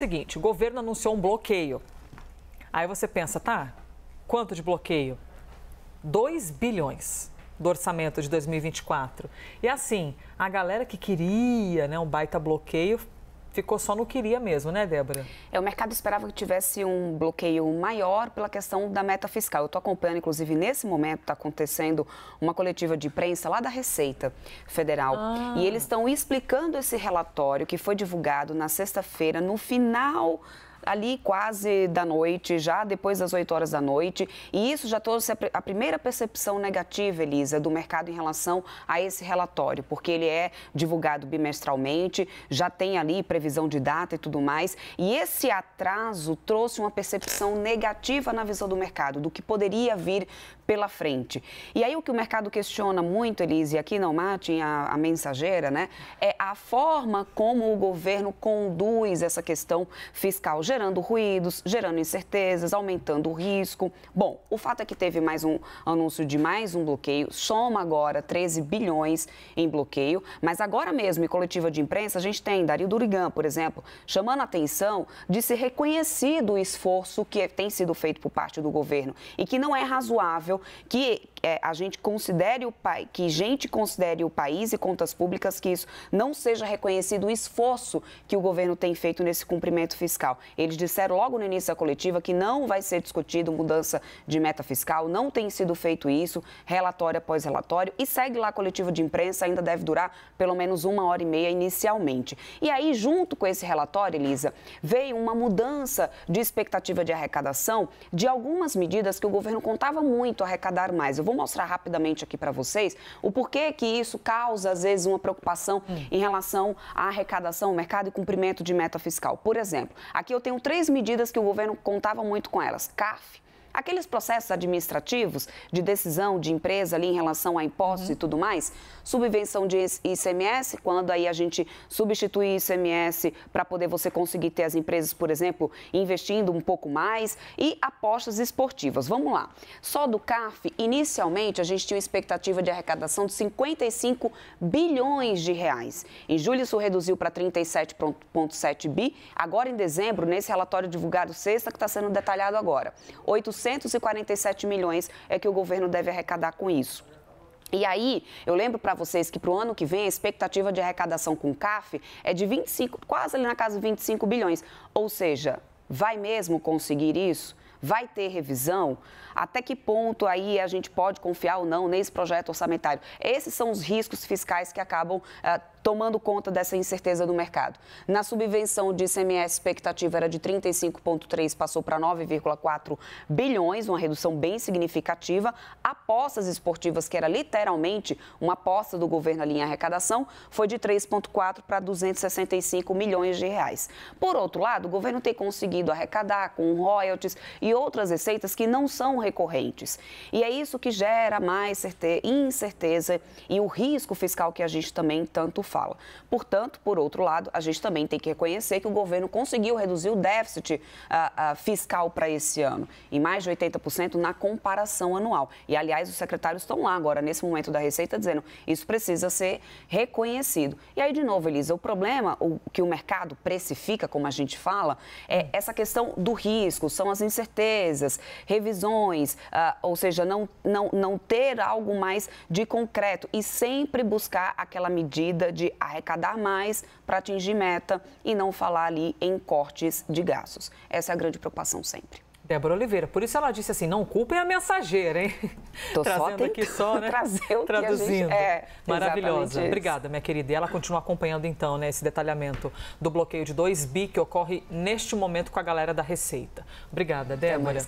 seguinte, o governo anunciou um bloqueio. Aí você pensa, tá, quanto de bloqueio? 2 bilhões do orçamento de 2024. E assim, a galera que queria né, um baita bloqueio ficou só no queria mesmo, né, Débora? É, o mercado esperava que tivesse um bloqueio maior pela questão da meta fiscal. Eu estou acompanhando, inclusive, nesse momento está acontecendo uma coletiva de imprensa lá da Receita Federal. Ah. E eles estão explicando esse relatório que foi divulgado na sexta-feira, no final ali quase da noite, já depois das 8 horas da noite, e isso já trouxe a primeira percepção negativa, Elisa, do mercado em relação a esse relatório, porque ele é divulgado bimestralmente, já tem ali previsão de data e tudo mais, e esse atraso trouxe uma percepção negativa na visão do mercado, do que poderia vir pela frente. E aí o que o mercado questiona muito, Elise, e aqui não Martin, a, a mensageira, né, é a forma como o governo conduz essa questão fiscal. Geralmente, gerando ruídos, gerando incertezas, aumentando o risco. Bom, o fato é que teve mais um anúncio de mais um bloqueio, soma agora 13 bilhões em bloqueio, mas agora mesmo em coletiva de imprensa a gente tem Dario Durigan, por exemplo, chamando a atenção de se reconhecido o esforço que é, tem sido feito por parte do governo e que não é razoável que é, a gente considere o pai, que gente considere o país e contas públicas que isso não seja reconhecido o esforço que o governo tem feito nesse cumprimento fiscal. Eles disseram logo no início da coletiva que não vai ser discutido mudança de meta fiscal, não tem sido feito isso, relatório após relatório, e segue lá a coletiva de imprensa, ainda deve durar pelo menos uma hora e meia inicialmente. E aí, junto com esse relatório, Elisa, veio uma mudança de expectativa de arrecadação de algumas medidas que o governo contava muito arrecadar mais. Eu vou mostrar rapidamente aqui para vocês o porquê que isso causa, às vezes, uma preocupação hum. em relação à arrecadação, mercado e cumprimento de meta fiscal. Por exemplo, aqui eu tenho tenho três medidas que o governo contava muito com elas: CAF, Aqueles processos administrativos de decisão de empresa ali em relação a impostos uhum. e tudo mais, subvenção de ICMS, quando aí a gente substitui ICMS para poder você conseguir ter as empresas, por exemplo, investindo um pouco mais, e apostas esportivas. Vamos lá. Só do CARF, inicialmente, a gente tinha uma expectativa de arrecadação de 55 bilhões de reais. Em julho, isso reduziu para 37,7 bi. Agora, em dezembro, nesse relatório divulgado sexta, que está sendo detalhado agora, 8 447 milhões é que o governo deve arrecadar com isso. E aí, eu lembro para vocês que para o ano que vem a expectativa de arrecadação com o CAF é de 25, quase ali na casa de 25 bilhões. Ou seja, vai mesmo conseguir isso? Vai ter revisão? Até que ponto aí a gente pode confiar ou não nesse projeto orçamentário? Esses são os riscos fiscais que acabam uh, tomando conta dessa incerteza do mercado. Na subvenção de ICMS, a expectativa era de 35,3, passou para 9,4 bilhões, uma redução bem significativa. Apostas esportivas, que era literalmente uma aposta do governo ali em arrecadação, foi de 3,4 para 265 milhões de reais. Por outro lado, o governo tem conseguido arrecadar com royalties e outras receitas que não são recorrentes. E é isso que gera mais incerteza e o risco fiscal que a gente também tanto fala. Portanto, por outro lado, a gente também tem que reconhecer que o governo conseguiu reduzir o déficit ah, ah, fiscal para esse ano, em mais de 80% na comparação anual. E, aliás, os secretários estão lá agora, nesse momento da Receita, dizendo isso precisa ser reconhecido. E aí, de novo, Elisa, o problema o, que o mercado precifica, como a gente fala, é essa questão do risco, são as incertezas, revisões, ah, ou seja, não, não, não ter algo mais de concreto e sempre buscar aquela medida de arrecadar mais para atingir meta e não falar ali em cortes de gastos. Essa é a grande preocupação sempre. Débora Oliveira. Por isso ela disse assim, não culpem a mensageira, hein? Tô Trazendo só aqui só, né? Trazer Traduzindo. Gente... É, Maravilhosa. Obrigada, minha querida. E ela continua acompanhando, então, né, esse detalhamento do bloqueio de 2 bi que ocorre neste momento com a galera da Receita. Obrigada, Débora.